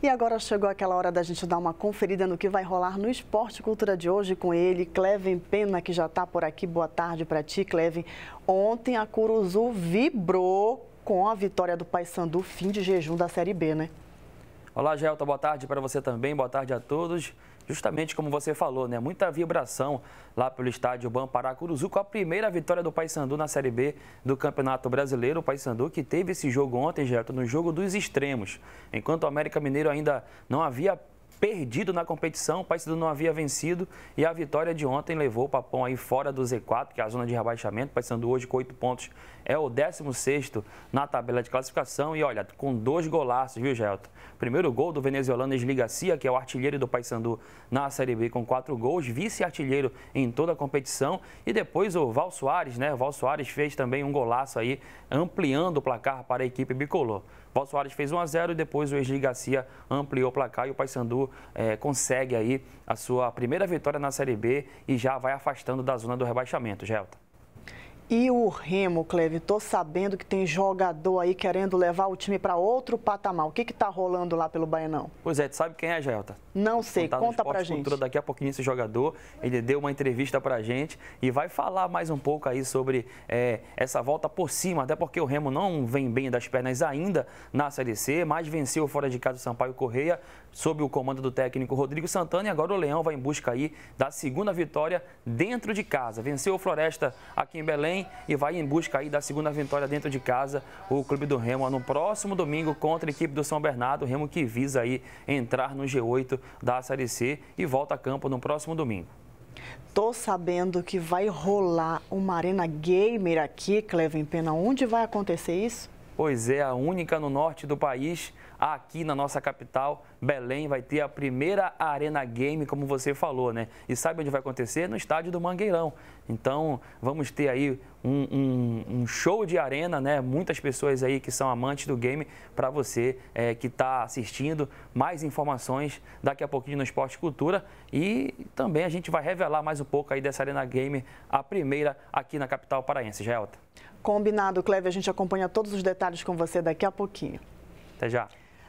E agora chegou aquela hora da gente dar uma conferida no que vai rolar no Esporte Cultura de hoje com ele, Cleven Pena, que já está por aqui. Boa tarde para ti, Cleven. Ontem a Curuzu vibrou com a vitória do Paysandu, fim de jejum da Série B, né? Olá, Gelta. Boa tarde para você também. Boa tarde a todos justamente como você falou, né? Muita vibração lá pelo estádio Ban Paracuruzu com a primeira vitória do Paysandu na Série B do Campeonato Brasileiro. O Paysandu que teve esse jogo ontem, Gerto, no jogo dos extremos. Enquanto o América Mineiro ainda não havia perdido na competição, o Paysandu não havia vencido e a vitória de ontem levou o Papão aí fora do Z4, que é a zona de rebaixamento. O Paysandu hoje com 8 pontos é o 16º na tabela de classificação e olha, com dois golaços, viu, Gelto? Primeiro gol do venezuelano Esligacia, que é o artilheiro do Paysandu na Série B com quatro gols, vice-artilheiro em toda a competição e depois o Val Soares, né? O Val Soares fez também um golaço aí, ampliando o placar para a equipe bicolor. Val Soares fez 1 a 0 e depois o Esligacia ampliou o placar e o Paysandu é, consegue aí a sua primeira vitória na Série B e já vai afastando da zona do rebaixamento, Gelta. E o Remo, Cleve, tô sabendo que tem jogador aí querendo levar o time para outro patamar. O que que tá rolando lá pelo Baianão? Pois é, tu sabe quem é, a Gelta? Não sei, tá conta pra gente. Daqui a pouquinho esse jogador, ele deu uma entrevista pra gente e vai falar mais um pouco aí sobre é, essa volta por cima, até porque o Remo não vem bem das pernas ainda na Série C, mas venceu fora de casa o Sampaio Correia, sob o comando do técnico Rodrigo Santana e agora o Leão vai em busca aí da segunda vitória dentro de casa. Venceu o Floresta aqui em Belém, e vai em busca aí da segunda vitória dentro de casa, o Clube do Remo no próximo domingo contra a equipe do São Bernardo, Remo que visa aí entrar no G8 da Série C e volta a campo no próximo domingo. Tô sabendo que vai rolar uma arena gamer aqui, Cleven Pena. Onde vai acontecer isso? Pois é, a única no norte do país, aqui na nossa capital, Belém, vai ter a primeira Arena Game, como você falou, né? E sabe onde vai acontecer? No estádio do Mangueirão. Então, vamos ter aí um, um, um show de arena, né? Muitas pessoas aí que são amantes do game, para você é, que está assistindo. Mais informações daqui a pouquinho no Esporte Cultura. E também a gente vai revelar mais um pouco aí dessa Arena Game, a primeira aqui na capital paraense. Gelta. Combinado, Cleve, a gente acompanha todos os detalhes com você daqui a pouquinho. Até já.